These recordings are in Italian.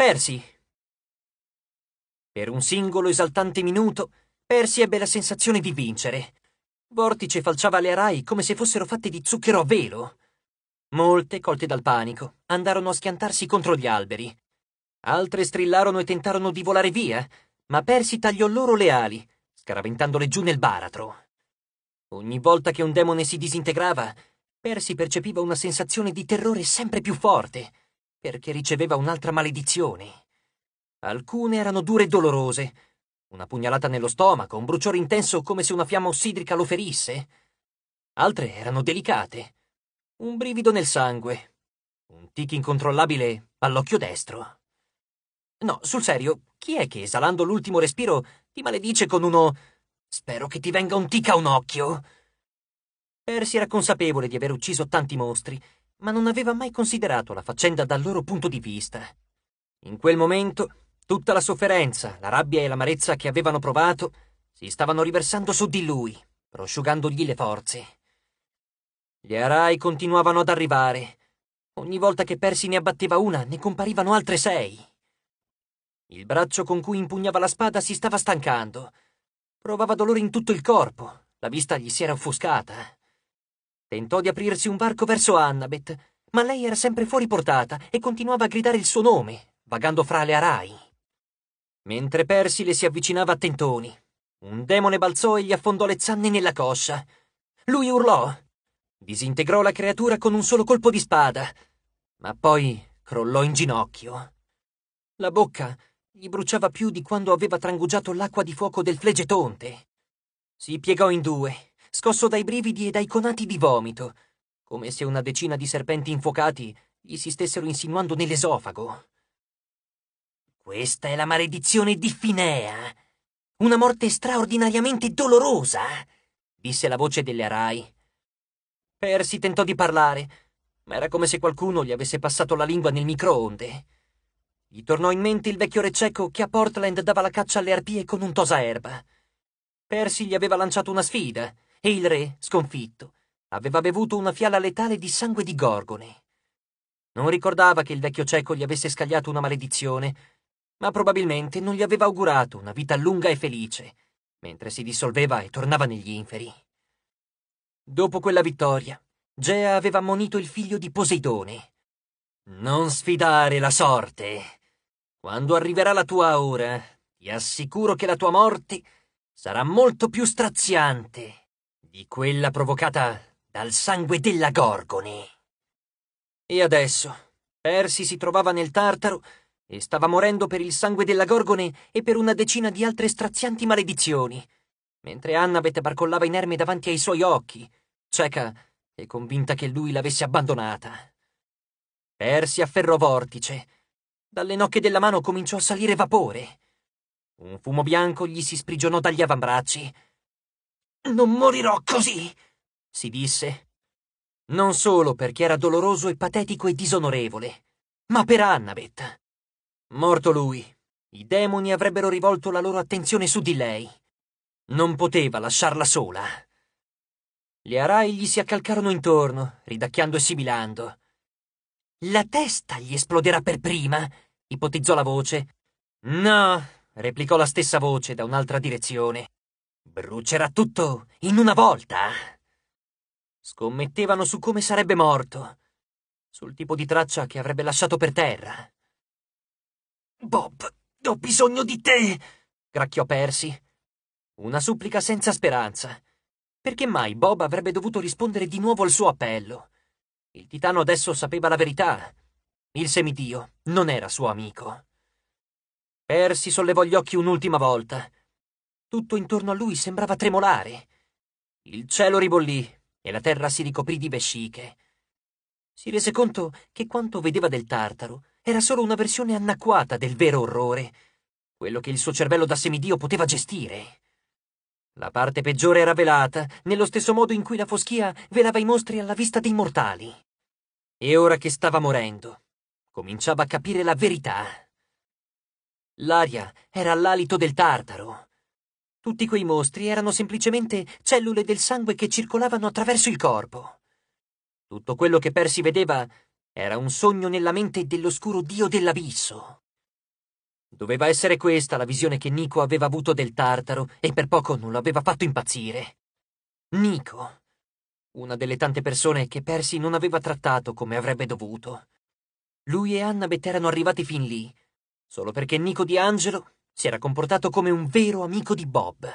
Persi. Per un singolo esaltante minuto, Persi ebbe la sensazione di vincere. Vortice falciava le arai come se fossero fatte di zucchero a velo. Molte, colte dal panico, andarono a schiantarsi contro gli alberi. Altre strillarono e tentarono di volare via, ma Persi tagliò loro le ali, scaraventandole giù nel baratro. Ogni volta che un demone si disintegrava, Persi percepiva una sensazione di terrore sempre più forte perché riceveva un'altra maledizione. Alcune erano dure e dolorose. Una pugnalata nello stomaco, un bruciore intenso come se una fiamma ossidrica lo ferisse. Altre erano delicate. Un brivido nel sangue. Un tic incontrollabile all'occhio destro. No, sul serio, chi è che esalando l'ultimo respiro ti maledice con uno... Spero che ti venga un tic a un occhio. Percy era consapevole di aver ucciso tanti mostri ma non aveva mai considerato la faccenda dal loro punto di vista. In quel momento, tutta la sofferenza, la rabbia e l'amarezza che avevano provato si stavano riversando su di lui, prosciugandogli le forze. Gli arai continuavano ad arrivare. Ogni volta che Persi ne abbatteva una, ne comparivano altre sei. Il braccio con cui impugnava la spada si stava stancando. Provava dolore in tutto il corpo. La vista gli si era offuscata. Tentò di aprirsi un varco verso Annabeth, ma lei era sempre fuori portata e continuava a gridare il suo nome, vagando fra le arai. Mentre Percy le si avvicinava a tentoni, un demone balzò e gli affondò le zanne nella coscia. Lui urlò. Disintegrò la creatura con un solo colpo di spada, ma poi crollò in ginocchio. La bocca gli bruciava più di quando aveva trangugiato l'acqua di fuoco del flegetonte. Si piegò in due scosso dai brividi e dai conati di vomito, come se una decina di serpenti infuocati gli si stessero insinuando nell'esofago. Questa è la maledizione di Finea, una morte straordinariamente dolorosa, disse la voce delle Arai. Persi tentò di parlare, ma era come se qualcuno gli avesse passato la lingua nel microonde. Gli tornò in mente il vecchio re che a Portland dava la caccia alle arpie con un tosa tosaerba. Persi gli aveva lanciato una sfida, e il re, sconfitto, aveva bevuto una fiala letale di sangue di gorgone. Non ricordava che il vecchio cieco gli avesse scagliato una maledizione, ma probabilmente non gli aveva augurato una vita lunga e felice, mentre si dissolveva e tornava negli inferi. Dopo quella vittoria, Gea aveva ammonito il figlio di Poseidone. Non sfidare la sorte. Quando arriverà la tua ora, ti assicuro che la tua morte sarà molto più straziante di quella provocata dal sangue della Gorgone. E adesso, Persi si trovava nel Tartaro e stava morendo per il sangue della Gorgone e per una decina di altre strazianti maledizioni, mentre Annabeth barcollava inerme davanti ai suoi occhi, cieca e convinta che lui l'avesse abbandonata. Persi afferrò vortice. Dalle nocche della mano cominciò a salire vapore. Un fumo bianco gli si sprigionò dagli avambracci non morirò così, si disse. Non solo perché era doloroso e patetico e disonorevole, ma per Annabeth. Morto lui, i demoni avrebbero rivolto la loro attenzione su di lei. Non poteva lasciarla sola. Gli arai gli si accalcarono intorno, ridacchiando e sibilando. La testa gli esploderà per prima, ipotizzò la voce. No, replicò la stessa voce da un'altra direzione. Brucerà tutto in una volta. Eh? Scommettevano su come sarebbe morto, sul tipo di traccia che avrebbe lasciato per terra. Bob, ho bisogno di te! gracchiò Percy. Una supplica senza speranza. Perché mai Bob avrebbe dovuto rispondere di nuovo al suo appello? Il titano adesso sapeva la verità. Il semidio non era suo amico. Percy sollevò gli occhi un'ultima volta tutto intorno a lui sembrava tremolare. Il cielo ribollì e la terra si ricoprì di vesciche. Si rese conto che quanto vedeva del tartaro era solo una versione anacquata del vero orrore, quello che il suo cervello da semidio poteva gestire. La parte peggiore era velata, nello stesso modo in cui la foschia velava i mostri alla vista dei mortali. E ora che stava morendo, cominciava a capire la verità. L'aria era all'alito del tartaro. Tutti quei mostri erano semplicemente cellule del sangue che circolavano attraverso il corpo. Tutto quello che Percy vedeva era un sogno nella mente dell'oscuro dio dell'abisso. Doveva essere questa la visione che Nico aveva avuto del Tartaro e per poco non lo aveva fatto impazzire. Nico, una delle tante persone che Percy non aveva trattato come avrebbe dovuto. Lui e Annabeth erano arrivati fin lì, solo perché Nico di Angelo si era comportato come un vero amico di Bob.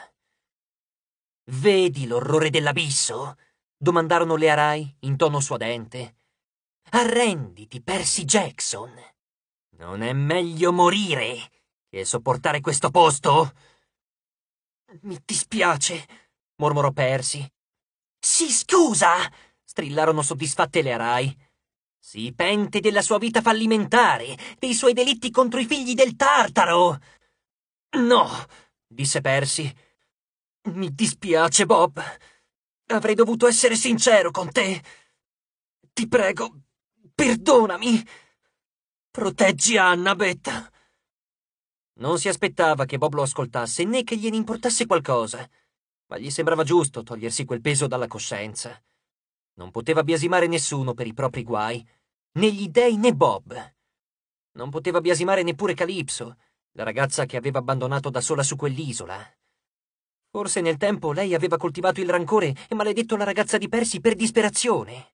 Vedi l'orrore dell'abisso? domandarono le Arai in tono suadente. Arrenditi, Percy Jackson. Non è meglio morire che sopportare questo posto? Mi dispiace, mormorò Percy. Si scusa! strillarono soddisfatte le Arai. Si pente della sua vita fallimentare, dei suoi delitti contro i figli del Tartaro. No, disse Percy. Mi dispiace, Bob. Avrei dovuto essere sincero con te. Ti prego, perdonami. Proteggi Annabeth. Non si aspettava che Bob lo ascoltasse né che gliene importasse qualcosa, ma gli sembrava giusto togliersi quel peso dalla coscienza. Non poteva biasimare nessuno per i propri guai, né gli dei né Bob. Non poteva biasimare neppure Calypso. La ragazza che aveva abbandonato da sola su quell'isola. Forse nel tempo lei aveva coltivato il rancore e maledetto la ragazza di Persi per disperazione.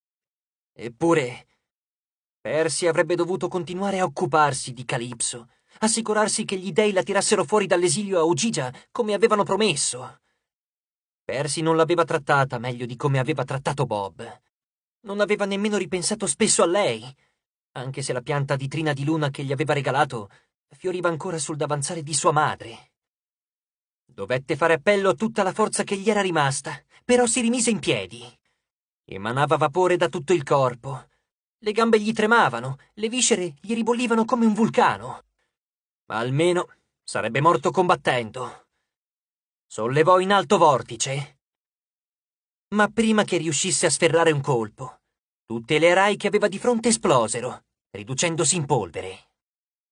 Eppure, Persi avrebbe dovuto continuare a occuparsi di Calipso, assicurarsi che gli dei la tirassero fuori dall'esilio a Ugigia come avevano promesso. Persi non l'aveva trattata meglio di come aveva trattato Bob. Non aveva nemmeno ripensato spesso a lei, anche se la pianta di trina di luna che gli aveva regalato fioriva ancora sul davanzale di sua madre. Dovette fare appello a tutta la forza che gli era rimasta, però si rimise in piedi. Emanava vapore da tutto il corpo. Le gambe gli tremavano, le viscere gli ribollivano come un vulcano. Ma almeno sarebbe morto combattendo. Sollevò in alto vortice. Ma prima che riuscisse a sferrare un colpo, tutte le rai che aveva di fronte esplosero, riducendosi in polvere.